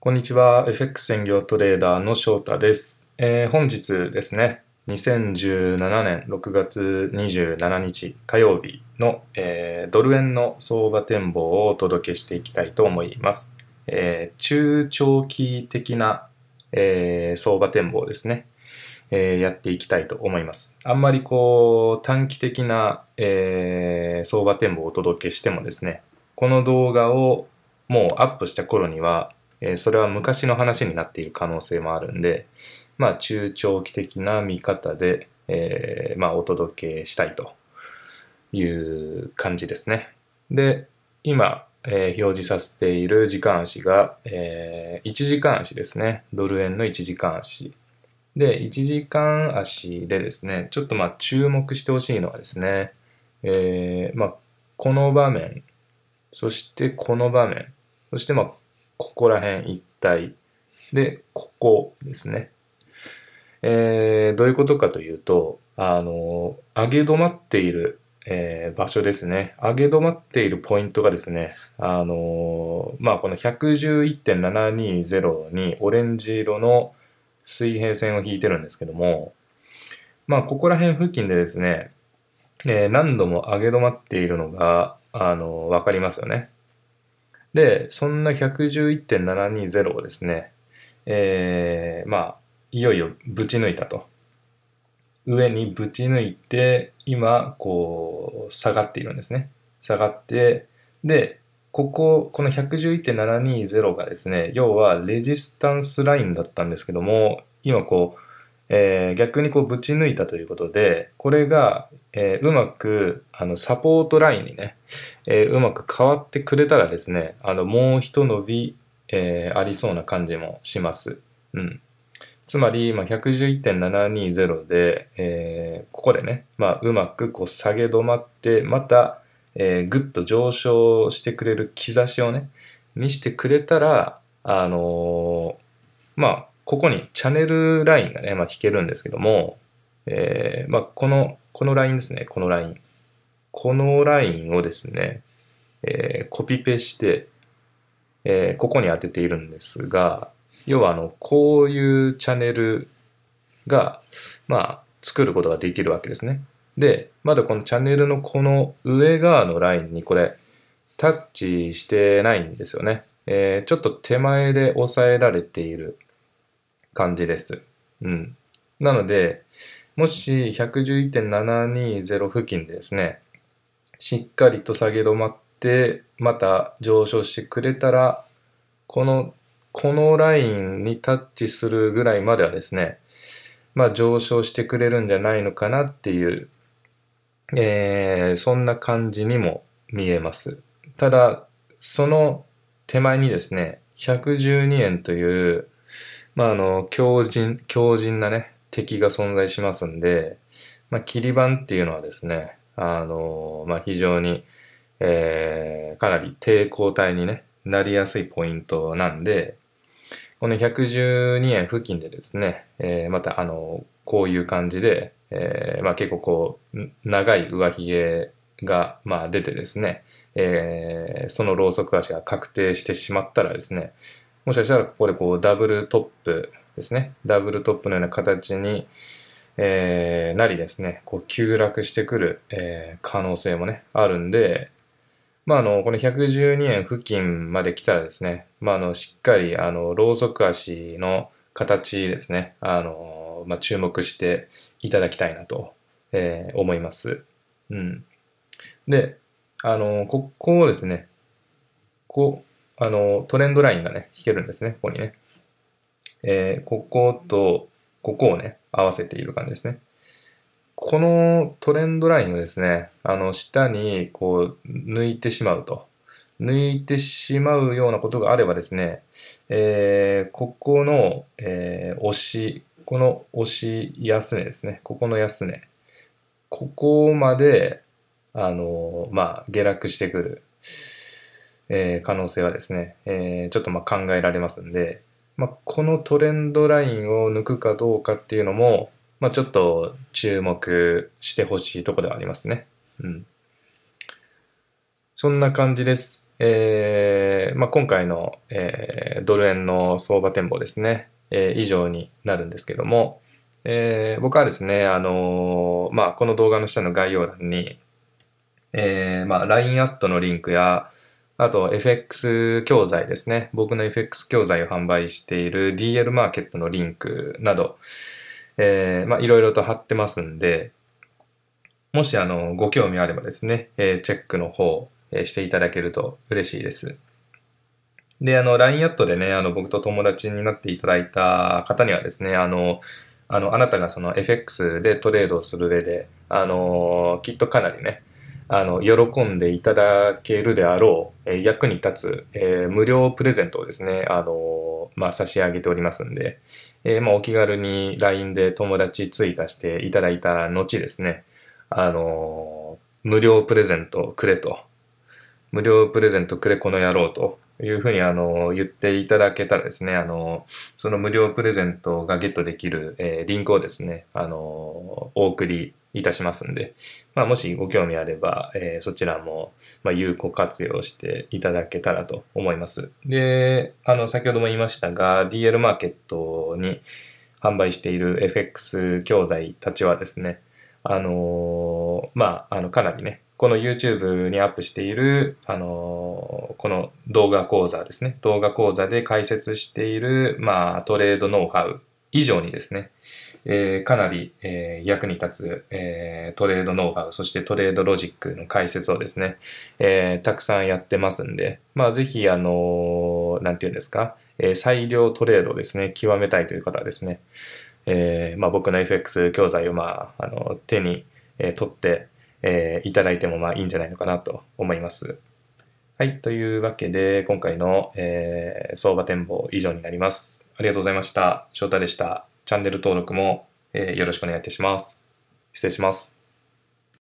こんにちは。FX 専業トレーダーの翔太です。えー、本日ですね、2017年6月27日火曜日の、えー、ドル円の相場展望をお届けしていきたいと思います。えー、中長期的な、え相場展望ですね、えやっていきたいと思います。あんまりこう短期的な、え相場展望をお届けしてもですね、この動画をもうアップした頃にはえー、それは昔の話になっている可能性もあるんで、まあ、中長期的な見方で、えー、まあ、お届けしたいという感じですね。で、今、えー、表示させている時間足が、えー、1時間足ですね。ドル円の1時間足。で、1時間足でですね、ちょっとまあ注目してほしいのはですね、えー、まあ、この場面、そしてこの場面、そしてまあここら辺一帯。で、ここですね。えー、どういうことかというと、あの、上げ止まっている、えー、場所ですね。上げ止まっているポイントがですね、あの、まあ、この111.720にオレンジ色の水平線を引いてるんですけども、まあ、ここら辺付近でですね、えー、何度も上げ止まっているのが、あの、わかりますよね。で、そんな111.720をですね、えー、まあ、いよいよぶち抜いたと。上にぶち抜いて、今、こう、下がっているんですね。下がって、で、ここ、この111.720がですね、要はレジスタンスラインだったんですけども、今こう、えー、逆にこうぶち抜いたということで、これが、えー、うまくあのサポートラインにね、えー、うまく変わってくれたらですね、あのもう一伸び、えありそうな感じもします。うん、つまり、まあ、111.720で、えここでね、まあ、うまくこう下げ止まって、また、えー、ぐっと上昇してくれる兆しをね、見せてくれたら、あのまあ、ここにチャンネルラインがね、まあ、引けるんですけども、えー、まあ、この、このラインですね、このライン。このラインをですね、えー、コピペして、えー、ここに当てているんですが、要はあの、こういうチャンネルが、まあ、作ることができるわけですね。で、まだこのチャンネルのこの上側のラインにこれ、タッチしてないんですよね。えー、ちょっと手前で押さえられている感じです。うん。なので、もし111.720付近でですね、しっかりと下げ止まって、また上昇してくれたら、この、このラインにタッチするぐらいまではですね、まあ上昇してくれるんじゃないのかなっていう、えー、そんな感じにも見えます。ただ、その手前にですね、112円という、まあ、あの、強靭、強靭なね、敵が存在しますんで、まあ、切り板っていうのはですね、あの、まあ、非常に、えー、かなり抵抗体に、ね、なりやすいポイントなんで、この112円付近でですね、えー、また、あの、こういう感じで、えー、まあ、結構こう、長い上髭が、まあ、出てですね、えー、そのローソク足が確定してしまったらですね、もしかしたらここでこうダブルトップですね、ダブルトップのような形に、えー、なりですね、こう急落してくる、えー、可能性もね、あるんで、まあ、あの、この112円付近まで来たらですね、まあ、あの、しっかり、あの、ローソク足の形ですね、あの、まあ、注目していただきたいなと、えー、思います。うん。で、あの、ここをですね、こう、あの、トレンドラインがね、引けるんですね、ここにね。えー、ここと、ここをね、合わせている感じですね。このトレンドラインをですね、あの、下にこう、抜いてしまうと。抜いてしまうようなことがあればですね、えー、ここの、えー、押し、この押し安値ですね、ここの安値。ここまで、あのまあ、下落してくる。えー、可能性はですね、えー、ちょっとま考えられますんで、まあ、このトレンドラインを抜くかどうかっていうのも、まあ、ちょっと注目してほしいとこではありますね。うん。そんな感じです。えー、まあ、今回の、えー、ドル円の相場展望ですね、えー、以上になるんですけども、えー、僕はですね、あのまあ、この動画の下の概要欄に、えまあ、LINE アットのリンクや、あと FX 教材ですね。僕の FX 教材を販売している DL マーケットのリンクなど、えー、まあいろいろと貼ってますんで、もしあの、ご興味あればですね、えー、チェックの方、えー、していただけると嬉しいです。で、あの、LINE アットでね、あの、僕と友達になっていただいた方にはですね、あの、あの、あなたがその FX でトレードをする上で、あの、きっとかなりね、あの喜んでいただけるであろう、え役に立つ、えー、無料プレゼントをですね、あのまあ、差し上げておりますんで、えー、まあ、お気軽に LINE で友達追加していただいた後ですね、あの無料プレゼントくれと、無料プレゼントくれこの野郎というふうにあの言っていただけたらですね、あのその無料プレゼントがゲットできる、えー、リンクをですね、あのお送りいたしますんで、まあ、もしご興味あれば、えー、そちらも、まあ、有効活用していただけたらと思います。で、あの、先ほども言いましたが、DL マーケットに販売している FX 教材たちはですね、あのー、まあ、あの、かなりね、この YouTube にアップしている、あのー、この動画講座ですね、動画講座で解説している、まあ、トレードノウハウ以上にですね、えー、かなり、えー、役に立つ、えー、トレードノウハウ、そしてトレードロジックの解説をですね、えたくさんやってますんで、まあ、ぜひ、あのなんて言うんですか、え最良トレードをですね、極めたいという方はですね、えまあ、僕の FX 教材を、まあ、あの手に、え取って、えいただいてもまあいいんじゃないのかなと思います。はい。というわけで、今回の、え相場展望以上になります。ありがとうございました。翔太でした。チャンネル登録も、えよろしくお願いいたします。失礼します。